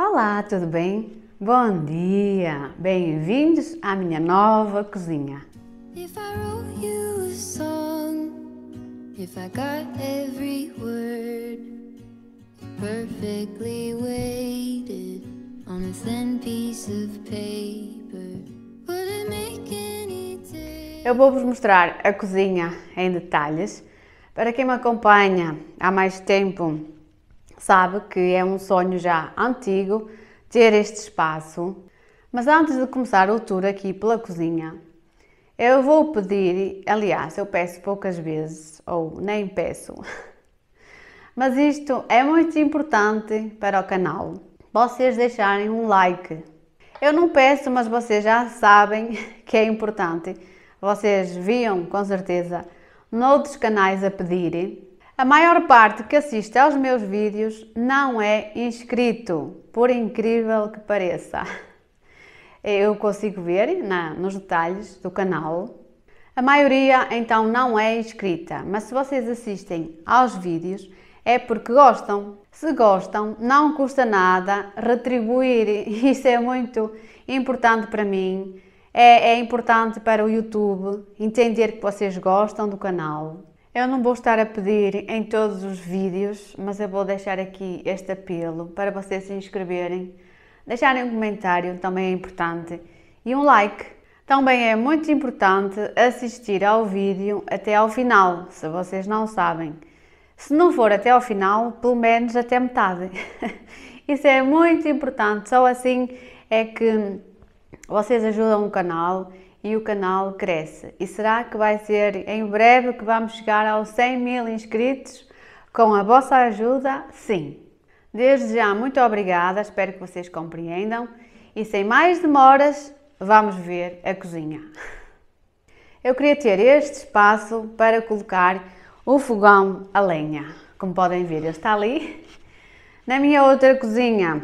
Olá, tudo bem? Bom dia! Bem-vindos à minha nova cozinha. If I wrote you a song, if I got every word perfectly weighted on a thin piece of paper, would it make any Eu vou-vos mostrar a cozinha em detalhes. Para quem me acompanha há mais tempo, sabe que é um sonho já antigo ter este espaço. Mas antes de começar o tour aqui pela cozinha, eu vou pedir, aliás, eu peço poucas vezes, ou nem peço, mas isto é muito importante para o canal. Vocês deixarem um like. Eu não peço, mas vocês já sabem que é importante. Vocês viam, com certeza, noutros canais a pedirem a maior parte que assiste aos meus vídeos não é inscrito, por incrível que pareça. Eu consigo ver na, nos detalhes do canal. A maioria então não é inscrita, mas se vocês assistem aos vídeos é porque gostam. Se gostam, não custa nada retribuir. Isso é muito importante para mim. É, é importante para o YouTube entender que vocês gostam do canal eu não vou estar a pedir em todos os vídeos, mas eu vou deixar aqui este apelo para vocês se inscreverem, deixarem um comentário, também é importante, e um like. Também é muito importante assistir ao vídeo até ao final, se vocês não sabem. Se não for até ao final, pelo menos até metade. Isso é muito importante, só assim é que vocês ajudam o canal e o canal cresce. E será que vai ser em breve que vamos chegar aos 100 mil inscritos? Com a vossa ajuda, sim. Desde já, muito obrigada, espero que vocês compreendam. E sem mais demoras, vamos ver a cozinha. Eu queria ter este espaço para colocar o fogão a lenha. Como podem ver, ele está ali. Na minha outra cozinha,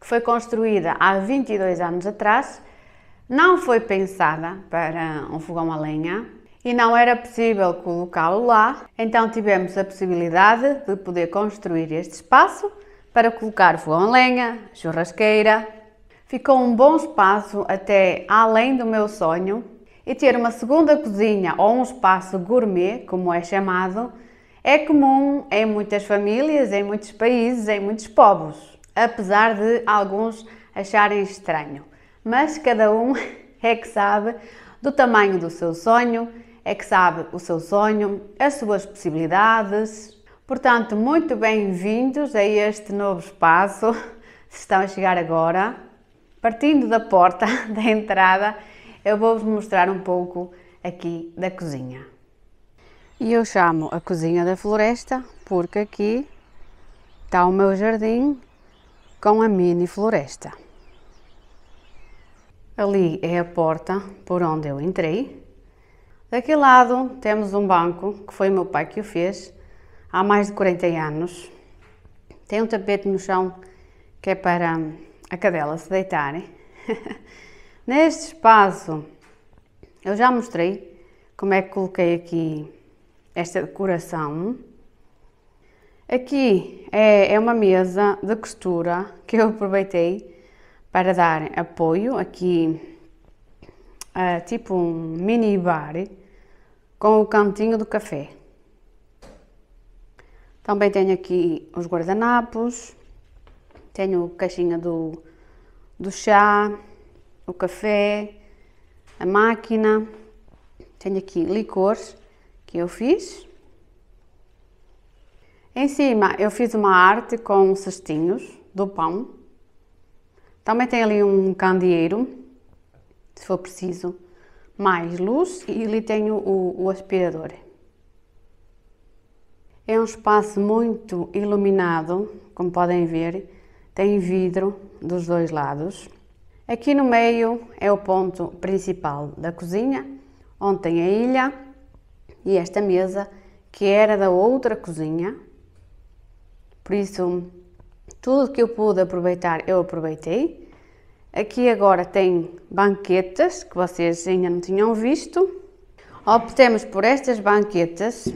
que foi construída há 22 anos atrás, não foi pensada para um fogão a lenha e não era possível colocá-lo lá, então tivemos a possibilidade de poder construir este espaço para colocar fogão a lenha, churrasqueira. Ficou um bom espaço até além do meu sonho e ter uma segunda cozinha ou um espaço gourmet, como é chamado, é comum em muitas famílias, em muitos países, em muitos povos, apesar de alguns acharem estranho mas cada um é que sabe do tamanho do seu sonho, é que sabe o seu sonho, as suas possibilidades. Portanto, muito bem-vindos a este novo espaço, se estão a chegar agora. Partindo da porta da entrada, eu vou-vos mostrar um pouco aqui da cozinha. E eu chamo a cozinha da floresta porque aqui está o meu jardim com a mini floresta. Ali é a porta por onde eu entrei. Daquele lado temos um banco, que foi meu pai que o fez, há mais de 40 anos. Tem um tapete no chão que é para a cadela se deitarem. Neste espaço, eu já mostrei como é que coloquei aqui esta decoração. Aqui é, é uma mesa de costura que eu aproveitei para dar apoio aqui, a, eh, tipo um mini bar com o cantinho do café. Também tenho aqui os guardanapos, tenho a caixinha do, do chá, o café, a máquina, tenho aqui licores que eu fiz. Em cima eu fiz uma arte com cestinhos do pão também tem ali um candeeiro, se for preciso, mais luz e ali tenho o, o aspirador. É um espaço muito iluminado, como podem ver, tem vidro dos dois lados. Aqui no meio é o ponto principal da cozinha, onde tem a ilha e esta mesa que era da outra cozinha. Por isso tudo que eu pude aproveitar, eu aproveitei. Aqui agora tem banquetas que vocês ainda não tinham visto. Optemos por estas banquetas.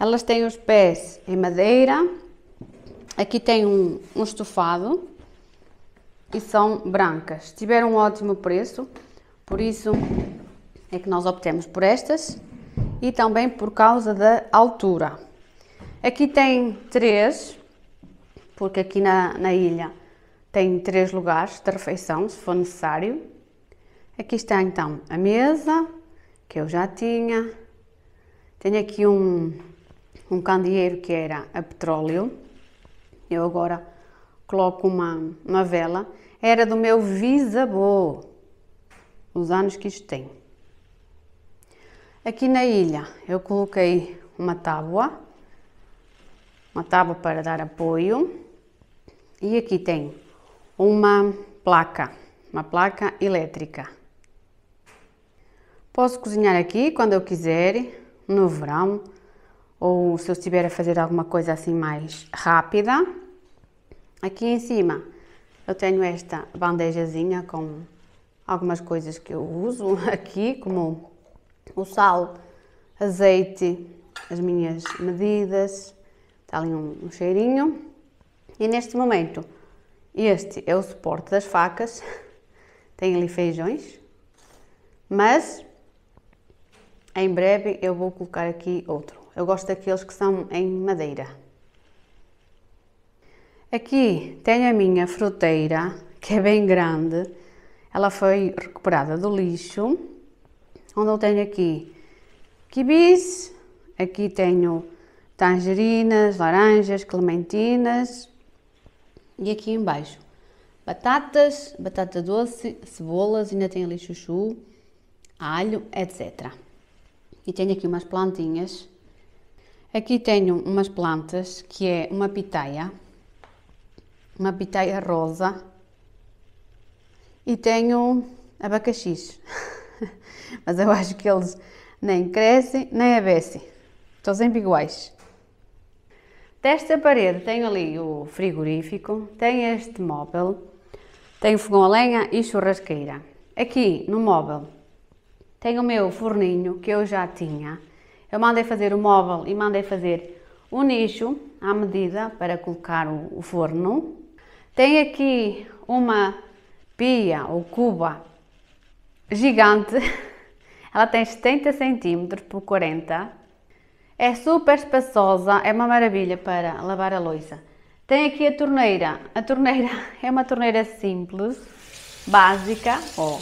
Elas têm os pés em madeira. Aqui tem um, um estofado e são brancas. Tiveram um ótimo preço, por isso é que nós optamos por estas e também por causa da altura. Aqui tem três porque aqui na, na ilha tem três lugares de refeição, se for necessário. Aqui está então a mesa, que eu já tinha. Tenho aqui um, um candeeiro que era a petróleo. Eu agora coloco uma, uma vela. Era do meu visabô, os anos que isto tem. Aqui na ilha eu coloquei uma tábua, uma tábua para dar apoio e aqui tem uma placa, uma placa elétrica. Posso cozinhar aqui quando eu quiser, no verão, ou se eu estiver a fazer alguma coisa assim mais rápida. Aqui em cima eu tenho esta bandejazinha com algumas coisas que eu uso aqui, como o sal, azeite, as minhas medidas, está ali um, um cheirinho. E neste momento, este é o suporte das facas, tem ali feijões, mas em breve eu vou colocar aqui outro. Eu gosto daqueles que são em madeira. Aqui tenho a minha fruteira, que é bem grande. Ela foi recuperada do lixo, onde eu tenho aqui kibis, aqui tenho tangerinas, laranjas, clementinas, e aqui embaixo, batatas, batata doce, cebolas, ainda tem ali chuchu, alho, etc. E tenho aqui umas plantinhas. Aqui tenho umas plantas, que é uma pitaia, uma pitaia rosa, e tenho abacaxis. Mas eu acho que eles nem crescem nem abecem. Estão sempre iguais. Desta parede tem ali o frigorífico, tem este móvel, tem fogão a lenha e churrasqueira. Aqui no móvel tem o meu forninho que eu já tinha. Eu mandei fazer o móvel e mandei fazer o nicho à medida para colocar o, o forno. Tem aqui uma pia ou cuba gigante. Ela tem 70 cm por 40 é super espaçosa, é uma maravilha para lavar a louça. Tem aqui a torneira. A torneira é uma torneira simples, básica. Oh.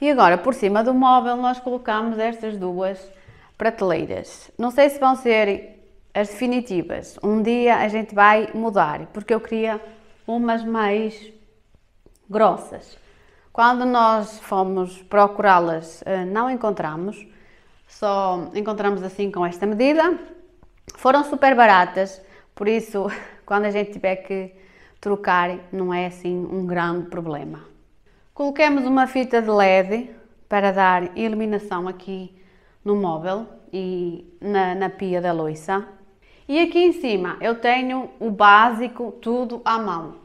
E agora, por cima do móvel, nós colocamos estas duas prateleiras. Não sei se vão ser as definitivas. Um dia a gente vai mudar, porque eu queria umas mais grossas. Quando nós fomos procurá-las, eh, não encontramos, só encontramos assim com esta medida. Foram super baratas, por isso, quando a gente tiver que trocar, não é assim um grande problema. Coloquemos uma fita de LED para dar iluminação aqui no móvel e na, na pia da louça. E aqui em cima eu tenho o básico, tudo à mão.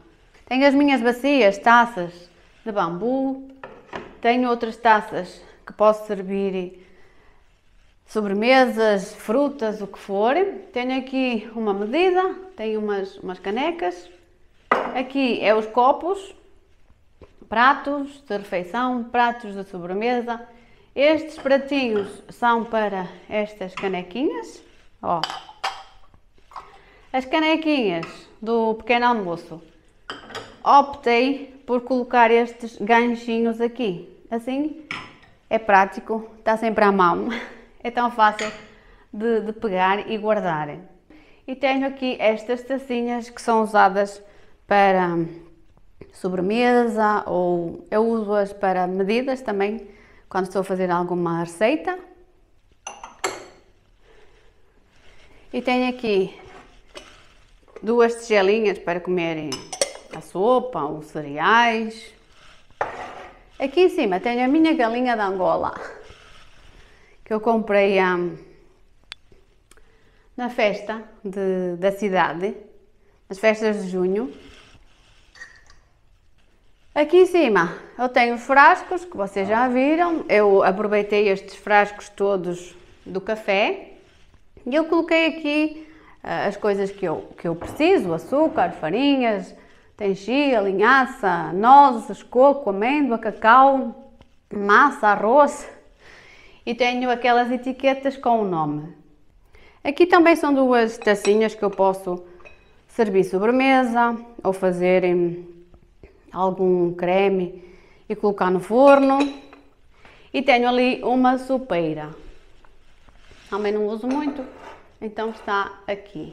Tenho as minhas bacias, taças, de bambu. Tenho outras taças que posso servir sobremesas, frutas, o que for. Tenho aqui uma medida, tenho umas, umas canecas. Aqui é os copos, pratos de refeição, pratos de sobremesa. Estes pratinhos são para estas canequinhas. Ó. As canequinhas do pequeno almoço. Optei por colocar estes ganchinhos aqui. Assim é prático, está sempre à mão, é tão fácil de, de pegar e guardar. E tenho aqui estas tacinhas que são usadas para sobremesa ou eu uso-as para medidas também quando estou a fazer alguma receita. E tenho aqui duas tigelinhas para comer a sopa, os cereais. Aqui em cima tenho a minha galinha de Angola, que eu comprei hum, na festa de, da cidade, nas festas de junho. Aqui em cima eu tenho frascos que vocês já viram. Eu aproveitei estes frascos todos do café e eu coloquei aqui uh, as coisas que eu, que eu preciso: açúcar, farinhas, tem chia, linhaça, nozes, coco, amêndoa, cacau, massa, arroz e tenho aquelas etiquetas com o nome. Aqui também são duas tacinhas que eu posso servir sobremesa ou fazer hum, algum creme e colocar no forno. E tenho ali uma sopeira. Também não uso muito, então está aqui.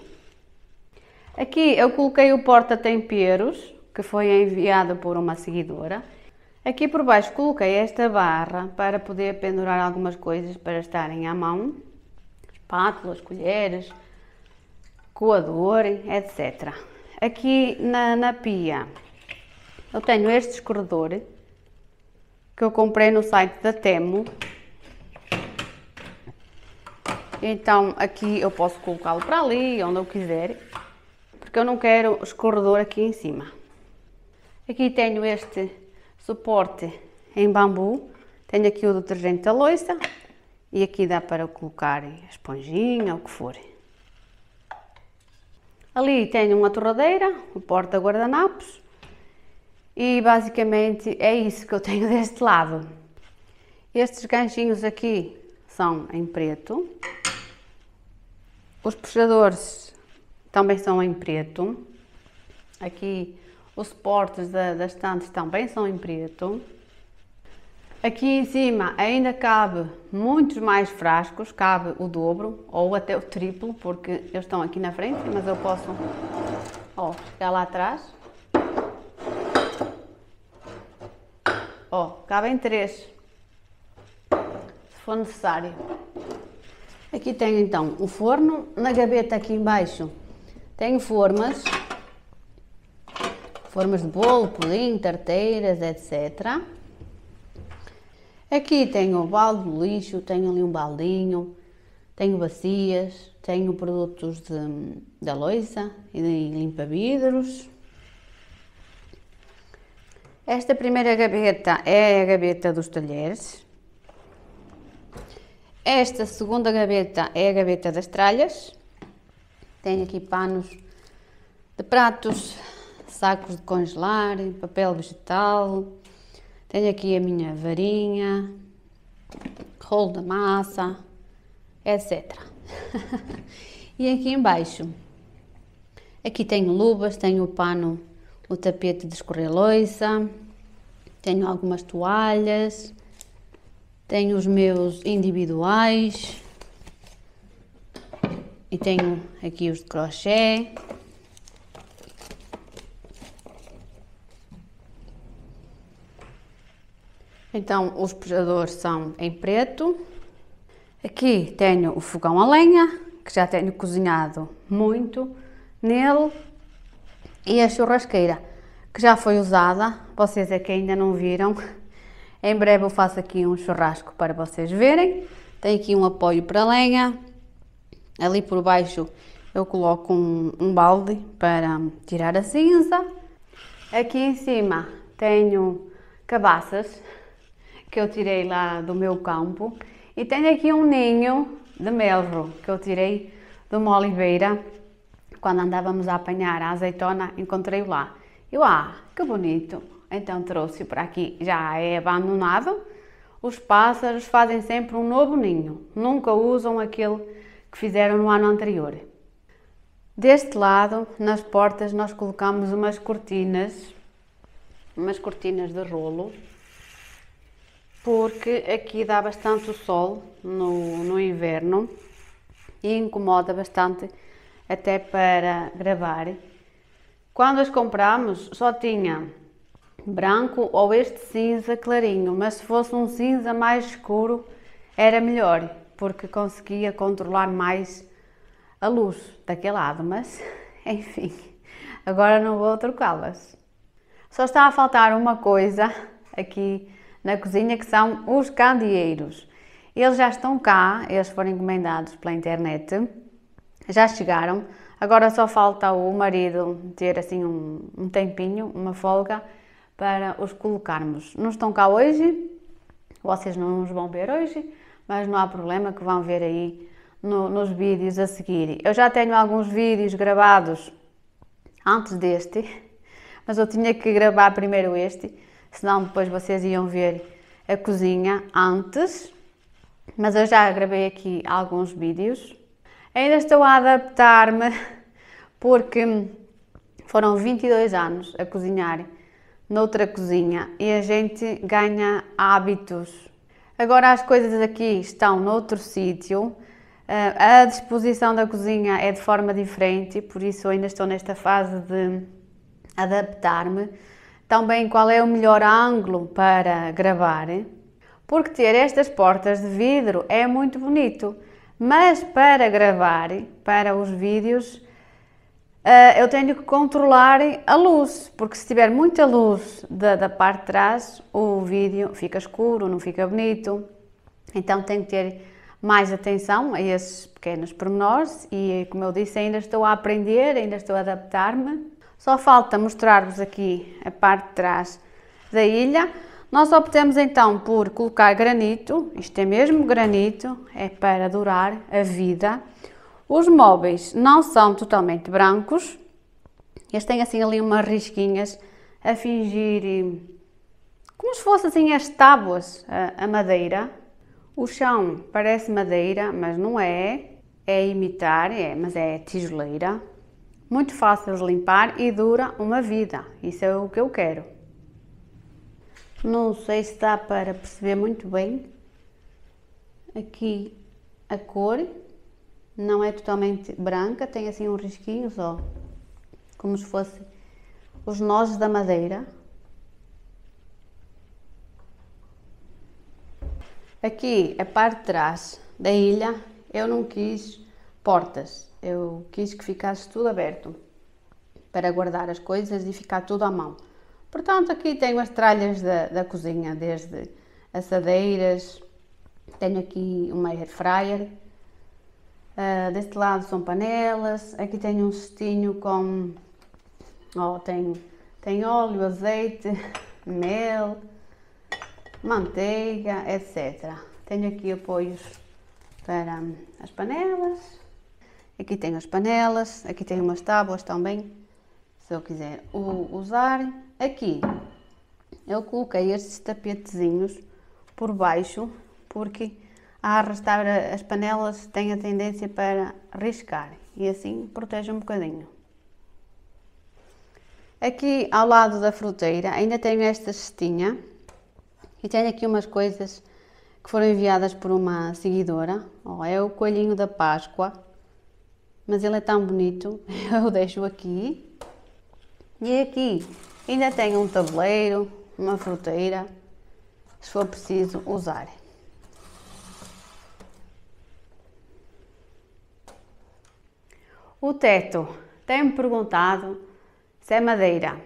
Aqui eu coloquei o porta-temperos, que foi enviado por uma seguidora. Aqui por baixo coloquei esta barra para poder pendurar algumas coisas para estarem à mão. Espátulas, colheres, coador, etc. Aqui na, na pia eu tenho este escorredor que eu comprei no site da Temo. Então aqui eu posso colocá-lo para ali, onde eu quiser porque eu não quero escorredor aqui em cima. Aqui tenho este suporte em bambu, tenho aqui o detergente da loja e aqui dá para colocar a esponjinha ou o que for. Ali tenho uma torradeira, o um porta guardanapos e basicamente é isso que eu tenho deste lado. Estes ganchinhos aqui são em preto. Os puxadores também são em preto. Aqui os suportes da, das estantes também são em preto. Aqui em cima ainda cabe muitos mais frascos, cabe o dobro ou até o triplo, porque eles estão aqui na frente, mas eu posso ó, chegar lá atrás. Ó, cabem três, se for necessário. Aqui tem então o forno, na gaveta aqui embaixo tenho formas, formas de bolo, pudim, tarteiras, etc. Aqui tenho o balde do lixo, tenho ali um baldinho, tenho bacias, tenho produtos de, da loiça e de limpa-vidros. Esta primeira gaveta é a gaveta dos talheres. Esta segunda gaveta é a gaveta das tralhas. Tenho aqui panos de pratos, sacos de congelar, papel vegetal. Tenho aqui a minha varinha, rolo da massa, etc. e aqui embaixo, aqui tenho luvas, tenho o pano, o tapete de escorrer loiça, tenho algumas toalhas, tenho os meus individuais, e tenho aqui os de crochê então os pesadores são em preto aqui tenho o fogão a lenha que já tenho cozinhado muito nele e a churrasqueira que já foi usada vocês é que ainda não viram em breve eu faço aqui um churrasco para vocês verem tem aqui um apoio para lenha Ali por baixo eu coloco um, um balde para tirar a cinza. Aqui em cima tenho cabaças que eu tirei lá do meu campo. E tenho aqui um ninho de melro que eu tirei de uma oliveira. Quando andávamos a apanhar a azeitona, encontrei-o lá. Eu, ah, que bonito! Então trouxe para aqui, já é abandonado. Os pássaros fazem sempre um novo ninho, nunca usam aquele que fizeram no ano anterior. Deste lado, nas portas, nós colocamos umas cortinas, umas cortinas de rolo, porque aqui dá bastante sol no, no inverno e incomoda bastante até para gravar. Quando as compramos, só tinha branco ou este cinza clarinho, mas se fosse um cinza mais escuro, era melhor porque conseguia controlar mais a luz daquele lado, mas enfim, agora não vou trocá-las. Só está a faltar uma coisa aqui na cozinha que são os candeeiros. Eles já estão cá, eles foram encomendados pela internet, já chegaram. Agora só falta o marido ter assim um, um tempinho, uma folga para os colocarmos. Não estão cá hoje, vocês não os vão ver hoje, mas não há problema que vão ver aí no, nos vídeos a seguir. Eu já tenho alguns vídeos gravados antes deste, mas eu tinha que gravar primeiro este, senão depois vocês iam ver a cozinha antes. Mas eu já gravei aqui alguns vídeos. Ainda estou a adaptar-me porque foram 22 anos a cozinhar noutra cozinha e a gente ganha hábitos Agora as coisas aqui estão noutro sítio. Eh, a disposição da cozinha é de forma diferente, por isso ainda estou nesta fase de adaptar-me. Também qual é o melhor ângulo para gravar, porque ter estas portas de vidro é muito bonito, mas para gravar, para os vídeos, uh, eu tenho que controlar a luz, porque se tiver muita luz da, da parte de trás, o vídeo fica escuro, não fica bonito. Então tenho que ter mais atenção a esses pequenos pormenores e, como eu disse, ainda estou a aprender, ainda estou a adaptar-me. Só falta mostrar-vos aqui a parte de trás da ilha. Nós optamos então por colocar granito, isto é mesmo granito, é para durar a vida. Os móveis não são totalmente brancos, eles têm assim ali umas risquinhas a fingir eh, como se fossem assim, as tábuas, eh, a, madeira. O chão parece madeira, mas não é, é imitar, é, mas é tijoleira. Muito fácil de limpar e dura uma vida, isso é o que eu quero. Não sei se dá para perceber muito bem aqui a cor não é totalmente branca, tem assim um risquinho só, como se fosse os nozes da madeira. Aqui, a parte de trás da ilha, eu não quis portas, eu quis que ficasse tudo aberto para guardar as coisas e ficar tudo à mão. Portanto, aqui tenho as tralhas da, da cozinha, desde assadeiras, tenho aqui uma air fryer, Uh, deste lado são panelas, aqui tem um cestinho com... Oh, tem, tem óleo, azeite, mel, manteiga, etc. Tenho aqui apoios para as panelas. Aqui tenho as panelas, aqui tenho umas tábuas também, se eu quiser usar. Aqui eu coloquei estes tapetezinhos por baixo, porque a arrastar as panelas tem a tendência para riscar e assim protege um bocadinho. Aqui ao lado da fruteira ainda tenho esta cestinha e tenho aqui umas coisas que foram enviadas por uma seguidora. Oh, é o coelhinho da Páscoa, mas ele é tão bonito, eu deixo aqui. E aqui ainda tenho um tabuleiro, uma fruteira, se for preciso usar. O teto. Tem-me perguntado se é madeira.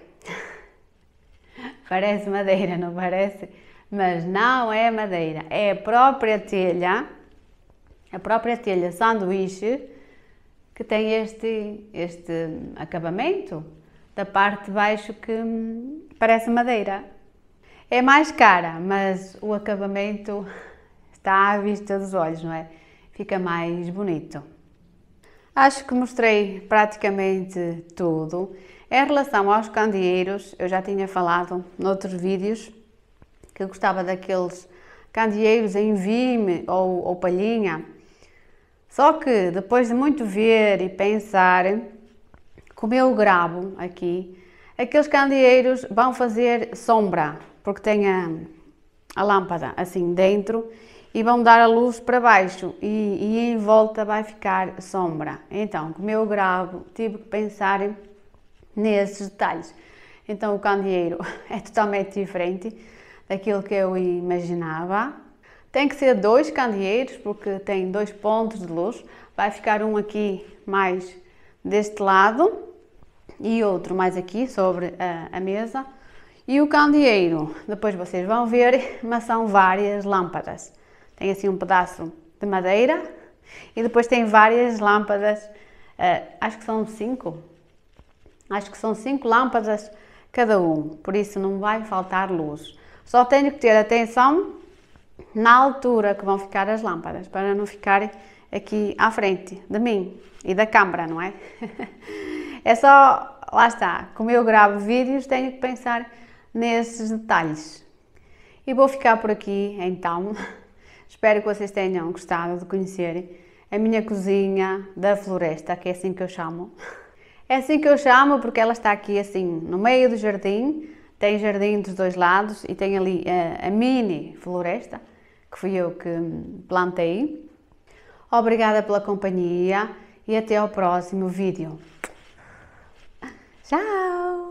parece madeira, não parece? Mas não é madeira. É a própria telha, a própria telha sanduíche, que tem este, este acabamento da parte de baixo que parece madeira. É mais cara, mas o acabamento está à vista dos olhos, não é? Fica mais bonito. Acho que mostrei praticamente tudo. Em relação aos candeeiros, eu já tinha falado noutros vídeos que eu gostava daqueles candeeiros em vime ou, ou palhinha. Só que depois de muito ver e pensar, como eu gravo aqui, aqueles candeeiros vão fazer sombra, porque tem a, a lâmpada assim dentro e vão dar a luz para baixo e, e em volta vai ficar sombra. Então, como eu gravo, tive que pensar nesses detalhes. Então, o candeeiro é totalmente diferente daquilo que eu imaginava. Tem que ser dois candeeiros, porque tem dois pontos de luz. Vai ficar um aqui mais deste lado e outro mais aqui sobre a, a mesa. E o candeeiro, depois vocês vão ver, mas são várias lâmpadas tem assim um pedaço de madeira e depois tem várias lâmpadas, uh, acho que são cinco, acho que são cinco lâmpadas cada um, por isso não vai faltar luz. Só tenho que ter atenção na altura que vão ficar as lâmpadas, para não ficarem aqui à frente de mim e da câmara, não é? é só, lá está, como eu gravo vídeos, tenho que pensar nesses detalhes. E vou ficar por aqui então. Espero que vocês tenham gostado de conhecer a minha cozinha da floresta, que é assim que eu chamo. É assim que eu chamo porque ela está aqui assim, no meio do jardim, tem jardim dos dois lados e tem ali a, a mini floresta, que fui eu que plantei. Obrigada pela companhia e até ao próximo vídeo. Tchau!